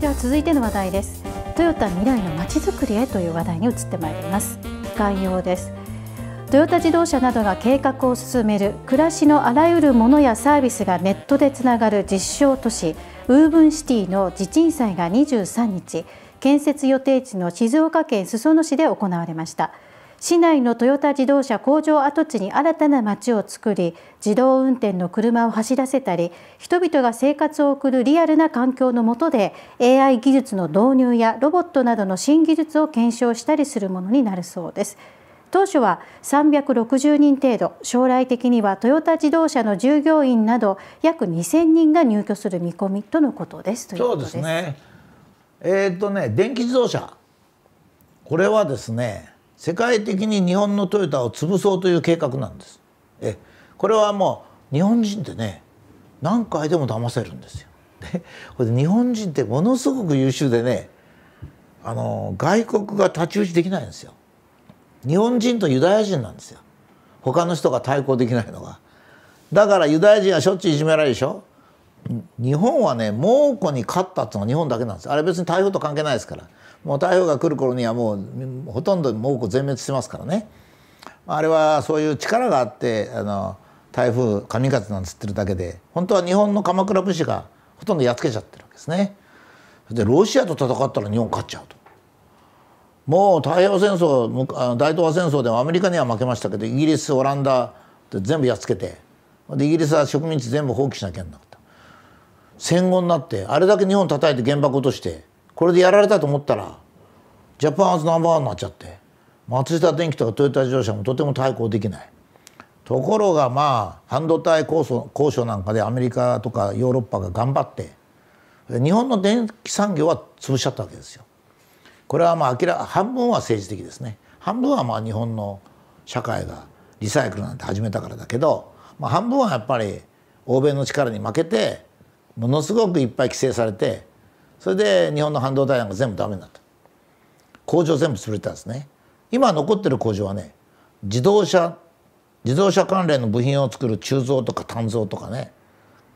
では続いての話題ですトヨタ未来のまちづくりへという話題に移ってまいります概要ですトヨタ自動車などが計画を進める暮らしのあらゆるものやサービスがネットでつながる実証都市ウーブンシティの地鎮祭が23日建設予定地の静岡県裾野市で行われました市内のトヨタ自動車工場跡地に新たな街を作り自動運転の車を走らせたり人々が生活を送るリアルな環境の下で AI 技術の導入やロボットなどの新技術を検証したりするものになるそうです当初は360人程度将来的にはトヨタ自動車の従業員など約2000人が入居する見込みとのことですとそうですねえー、っとね電気自動車これはですね世界的に日本のトヨタを潰そうという計画なんです。えこれはもう日本人ってね何回でも騙せるんですよ。でこれ日本人ってものすごく優秀でねあの外国が太刀打ちできないんですよ。日本人とユダヤ人なんですよ。他の人が対抗できないのが。だからユダヤ人はしょっちゅういじめられるでしょ日本はね猛虎に勝ったっていうのは日本だけなんですあれ別に台風と関係ないですからもう台風が来る頃にはもうほとんど猛虎全滅してますからねあれはそういう力があってあの台風神風なんつってるだけで本当は日本の鎌倉武士がほとんどやっつけちゃってるわけですね。でロシアと戦ったら日本勝っちゃうと。もう太平洋戦争大東亜戦争ではアメリカには負けましたけどイギリスオランダって全部やっつけてでイギリスは植民地全部放棄しなきゃな戦後になってあれだけ日本叩いて原爆落としてこれでやられたと思ったらジャパンアズナンバーワンになっちゃって松下電器とかトヨタ自動車もとても対抗できないところがまあ半導体交渉交渉なんかでアメリカとかヨーロッパが頑張って日本の電気産業は潰しちゃったわけですよ。これはまあ明ら半分は政治的ですね半分はまあ日本の社会がリサイクルなんて始めたからだけど、まあ、半分はやっぱり欧米の力に負けてものすごくいっぱい規制されてそれで日本の半導体なんか全部ダメになった工場全部潰れたんですね今残ってる工場はね自動車自動車関連の部品を作る鋳造とか鍛造とかね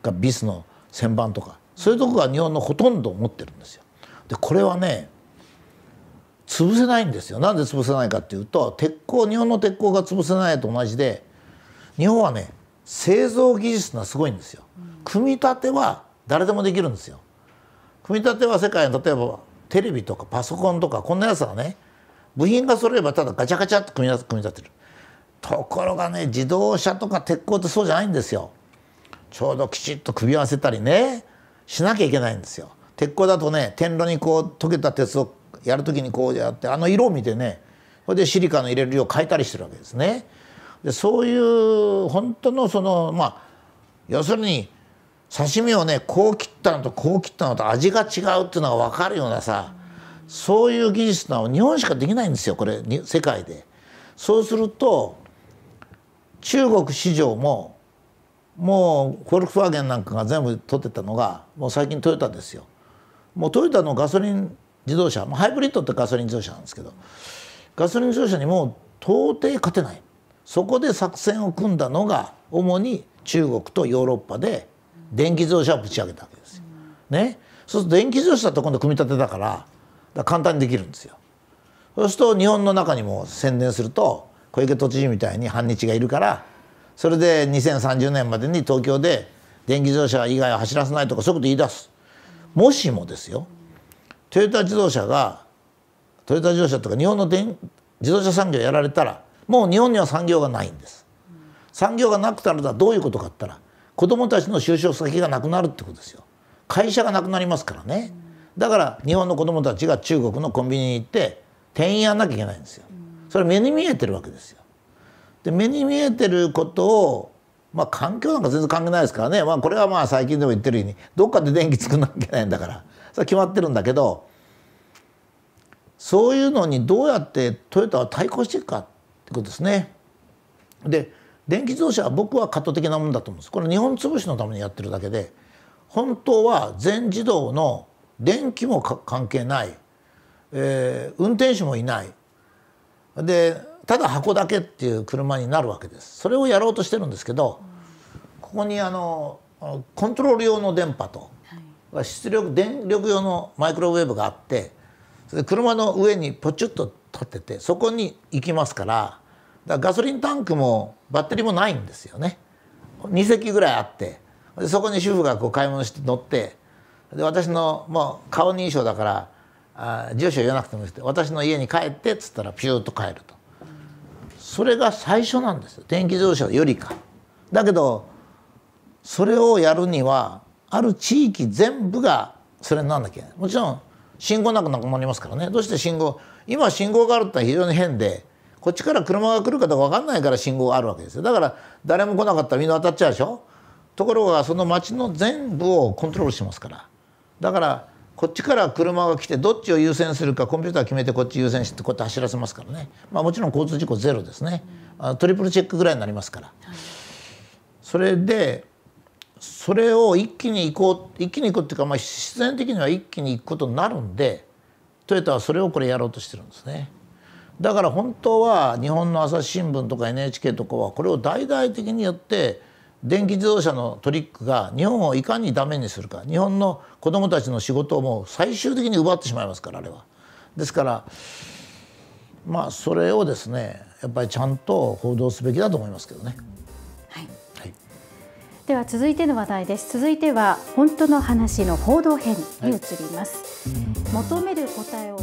がビスの旋盤とかそういうとこが日本のほとんどを持ってるんですよ。でこれはね潰せないんですよなんで潰せないかっていうと鉄鋼日本の鉄鋼が潰せないと同じで日本はね製造技術がすごいんですよ。組み立ては誰でもできるんですよ。組み立ては世界の例えばテレビとかパソコンとかこんなやつはね部品が揃えばただガチャガチャっと組み立てるところがね自動車とか鉄鋼ってそうじゃないんですよちょうどきちっと組み合わせたりねしなきゃいけないんですよ鉄鋼だとね天炉にこう溶けた鉄をやる時にこうやってあの色を見てねそれでシリカの入れる量を変えたりしてるわけですねでそういう本当のそのまあ要するに刺身をねこう切ったのとこう切ったのと味が違うっていうのが分かるようなさそういう技術なのは日本しかできないんですよこれ世界で。そうすると中国市場ももうフォルクワーゲンなんかが全部取ってたのがもう最近トヨタですよ。もうトヨタのガソリン自動車もハイブリッドってガソリン自動車なんですけどガソリン自動車にもう到底勝てないそこで作戦を組んだのが主に中国とヨーロッパで電気自動車をぶち上げたわけですよ。ね、そうすると電気自動車って今度組み立てだから簡単にできるんですよ。そうすると日本の中にも宣伝すると小池都知事みたいに反日がいるからそれで2030年までに東京で電気自動車以外は走らせないとかそういうこと言い出す。もしもですよトヨタ自動車がトヨタ自動車とか日本の電自動車産業やられたらもう日本には産業がないんです。産業がなくたらどういうことかったら子供たちの就職先がなくなるってことですよ会社がなくなりますからねだから日本の子どもたちが中国のコンビニに行って店員やんなきゃいけないんですよそれ目に見えてるわけですよで目に見えてることをまあ環境なんか全然関係ないですからね、まあ、これはまあ最近でも言ってるようにどっかで電気作んなきゃいけないんだからそれは決まってるんだけどそういうのにどうやってトヨタは対抗していくかってことですね。で電気自動車は僕は過渡的なもんだと思うんですこれ日本潰しのためにやってるだけで本当は全自動の電気も関係ない、えー、運転手もいないでただ箱だけっていう車になるわけですそれをやろうとしてるんですけどここにあのコントロール用の電波と、はい、出力電力用のマイクロウェーブがあってそれで車の上にポチュッと立っててそこに行きますからだガソリンタンクもバッテリーもないんですよね2席ぐらいあってでそこに主婦がこう買い物して乗ってで私のもう顔認証だからあ住所言わなくてもいいです私の家に帰ってっつったらピューッと帰るとそれが最初なんですよ電気自動車よりか。だけどそれをやるにはある地域全部がそれになんなきゃもちろん信号なくなくなりますからねどうして信号今信号があるって非常に変でこっちから車が来るかどうか分かんないから信号があるわけですよだから誰も来なかったらみんな当たっちゃうでしょところがその町の全部をコントロールしてますからだからこっちから車が来てどっちを優先するかコンピューター決めてこっち優先してこうやって走らせますからね、まあ、もちろん交通事故ゼロですねトリプルチェックぐらいになりますから。それでそれを一気に行こう一気に行くっていうか、まあ、必然的には一気に行くことになるんでトヨタはそれをこれやろうとしてるんですね。だから本当は日本の朝日新聞とか NHK とかはこれを大々的にやって電気自動車のトリックが日本をいかにダメにするか日本の子どもたちの仕事をもう最終的に奪ってしまいますからあれは。ですからまあそれをですねやっぱりちゃんと報道すべきだと思いますけどね。はい、はい、では続いての話題です続いては本当の話の報道編に移ります、はい、求める答えを